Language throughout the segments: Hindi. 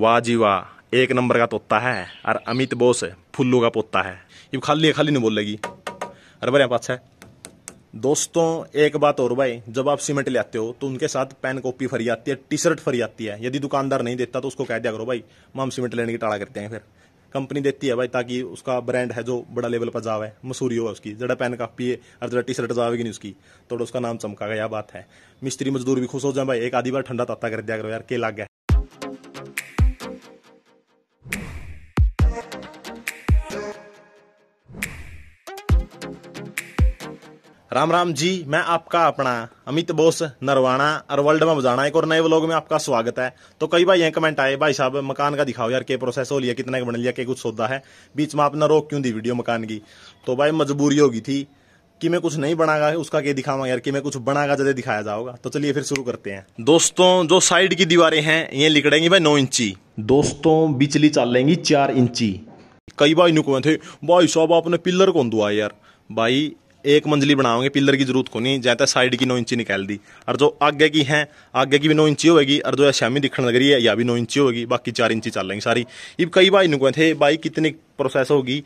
वाह जी वाह एक नंबर का तोता है और अमित बोस फुल्लू का पोता है ये खाली है खाली नहीं बोलेगी अरे बड़े पास है दोस्तों एक बात और भाई जब आप सीमेंट ले आते हो तो उनके साथ पेन कॉपी फरी आती है टी शर्ट फरी आती है यदि दुकानदार नहीं देता तो उसको कह दिया करो भाई हम सीमेंट लेने की टाड़ा करते हैं फिर कंपनी देती है भाई ताकि उसका ब्रांड है जो बड़ा लेवल पर जावे मसूरी हो उसकी जरा पेन कापी है और जरा टी शर्ट जावेगी नहीं उसकी थोड़ा तो उसका नाम चमका गया बात है मिस्त्री मजदूर भी खुश हो जाए भाई एक आधी बार ठंडा तत्ता कर दिया करो यार के लाग गया राम राम जी मैं आपका अपना अमित बोस नरवाना और वर्ल्ड में बजाना एक और नए व्लॉग में आपका स्वागत है तो कई बार ये कमेंट आए भाई साहब मकान का दिखाओ यार के प्रोसेस हो लिया कितना बन लिया के कुछ सौदा है बीच में आपने रोक क्यों दी वीडियो मकान की तो भाई मजबूरी होगी थी कि मैं कुछ नहीं बनागा उसका के दिखाऊंगा यार कि मैं कुछ बनागा जैसे दिखाया जाओगा तो चलिए फिर शुरू करते हैं दोस्तों जो साइड की दीवारें हैं ये लिकड़ेंगी भाई नौ इंची दोस्तों बिचली लेंगी चार इंची कई भाई नुकवे थे भाई साहब आपने पिल्लर कौन दुआ यार भाई एक मंजिली बनाओगे पिलर की जरूरत को नहीं जाता साइड की नौ इंची निकाल दी और जो आगे की है आगे की भी नौ इंची होगी और जो शामी दिखने लग रही है या भी नौ इंची होगी बाकी चार इंची चल रही सारी ये कई भाई नुकए थे भाई कितनी प्रोसेस होगी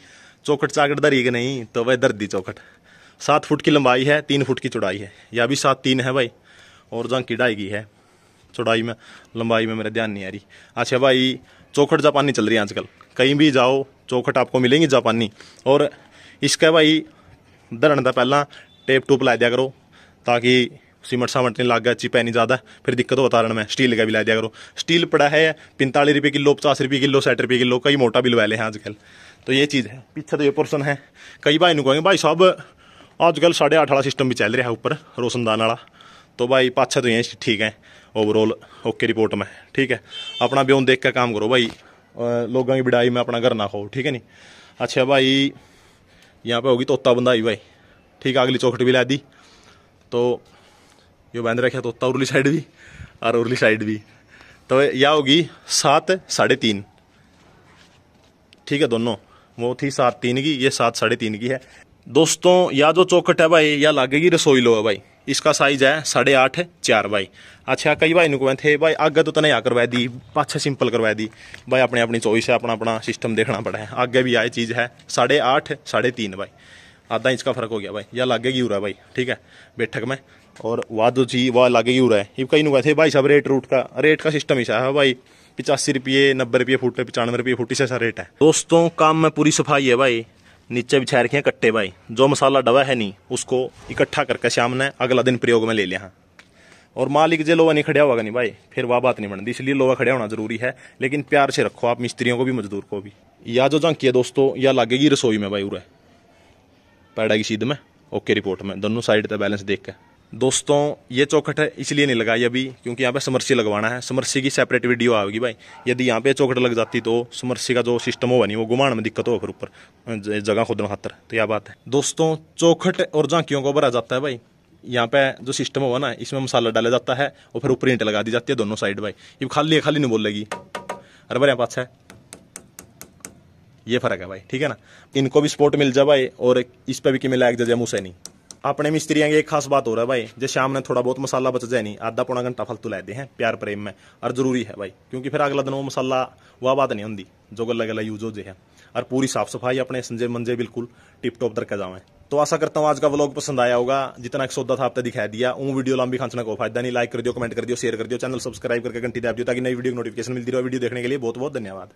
चौखट चाकट धरी कि नहीं तो वह दी चौखट सात फुट की लंबाई है तीन फुट की चौड़ाई है या भी सात तीन है भाई और जहाँ किडाई की है चौड़ाई में लंबाई में मेरा ध्यान नहीं आ रही अच्छा भाई चौखट जापानी चल रही है आजकल कहीं भी जाओ चौखट आपको मिलेंगी जापानी और इसका भाई धरण का पहला टेप टूप ला दिया करो ताकि ਕਿ सीमेंट सामेंट नहीं लाग अच्छी पैनी ज़्यादा फिर दिक्कत हो उतारण में स्टील का भी ला दिया करो स्टील पड़ा है पैंतालीस रुपये किलो पचास रुपये किलो साठ रुपये किलो कई मोटा भी लवा ले हैं आजकल तो ये चीज़ है पीछे तो ये पोर्सन है कई भाई कहेंगे भाई साहब आजकल साढ़े आठ वाला सिस्टम भी चल रहा है उपर रोशनदान वाला तो भाई पाछा तो ये ठीक है ओवरऑल ओके रिपोर्ट में ठीक है अपना ब्यून देख के काम करो भाई लोगों की बिड़ाई में अपना घर ना खो ठीक है नहीं अच्छा भाई यहाँ पे होगी तोता आई भाई ठीक है अगली चौखट भी ला दी तो ये बंद रखे तोता उर्ली साइड भी और उर्ली साइड भी तो यह होगी सात साढ़े तीन ठीक है दोनों वो थी सात तीन की ये सात साढ़े तीन की है दोस्तों या जो चौखट है भाई यह लागेगी रसोई लो है भाई इसका साइज है साढ़े आठ चार बाई अच्छा कई भाई नुकवे थे भाई आगे तो तने करवा दी पाछ सिंपल करवा दी भाई अपनी अपनी चॉइस है अपना अपना सिस्टम देखना पड़ा है आगे भी आए चीज़ है साढ़े आठ साढ़े तीन बाई आधा इंच का फर्क हो गया भाई या लागे की हो रहा है भाई ठीक है बैठक में और वाह दो तो जी वाह लागे की हो रहा है कहीं नुकवा थे भाई सब रेट रूट का रेट का सिस्टम ऐसा है भाई पचासी रुपये नब्बे रुपये फुट पचानवे रुपये फुट ऐसा रेट है दोस्तों काम में पूरी सफाई है भाई नीचे बिछा रखे हैं कट्टे भाई जो मसाला डबा है नहीं उसको इकट्ठा करके शाम ने अगला दिन प्रयोग में ले लिया हाँ और मालिक जे लोहा नहीं खड़ा होगा नहीं भाई फिर वह बात नहीं बनती इसलिए लोहा खड़ा होना जरूरी है लेकिन प्यार से रखो आप मिस्त्रियों को भी मजदूर को भी या जो झांकी है दोस्तों या लागेगी रसोई में भाई उरा पैड़ा की सीध में ओके रिपोर्ट में दोनों साइड तक बैलेंस देख के दोस्तों ये चौखट है इसलिए नहीं लगाई अभी क्योंकि यहाँ पे समरसी लगवाना है समरसी की सेपरेट वीडियो आएगी भाई यदि यहाँ पे चौखट लग जाती तो समरसी का जो सिस्टम होगा नहीं वो घुमाने में दिक्कत होगा फिर ऊपर जगह खोदने खातर तो यह बात है दोस्तों चौखट और झांकियों को भरा जाता है भाई यहाँ पे जो सिस्टम होगा ना इसमें मसाला डाला जाता है और फिर ऊपर ईंट लगा दी जाती है दोनों साइड भाई ये खाली है खाली नहीं बोलेगी अरे भर यहाँ पास है ये फर्क है भाई ठीक है ना इनको भी स्पोर्ट मिल जाए भाई और इस पर भी कि मिला एक से नहीं अपने मिस्त्रियों की एक खास बात हो रहा है भाई जो शाम ने थोड़ा बहुत मसाला बच जाए नहीं आधा पौना घंटा फालतू लेते हैं प्यार प्रेम में और जरूरी है भाई क्योंकि फिर अगला दिन वो मसाला वह बात नहीं होंगी जो गला गला यूज हो जे है और पूरी साफ सफाई अपने संजय मंजे बिल्कुल टिप टॉप दर का तो आशा करता हूँ आज का व्लॉग पसंद आया होगा जितना एक सौदा था आपने दिखाई दिया वो वीडियो लंबी खांचना को फायदा नहीं लाइक कर दियो कमेंट कर दियो शेयर कर दियो चैनल सब्सक्राइब करके घंटी दे दियो ताकि नई वीडियो नोटिफिकेशन मिलती रहो वीडियो देखने के लिए बहुत बहुत धन्यवाद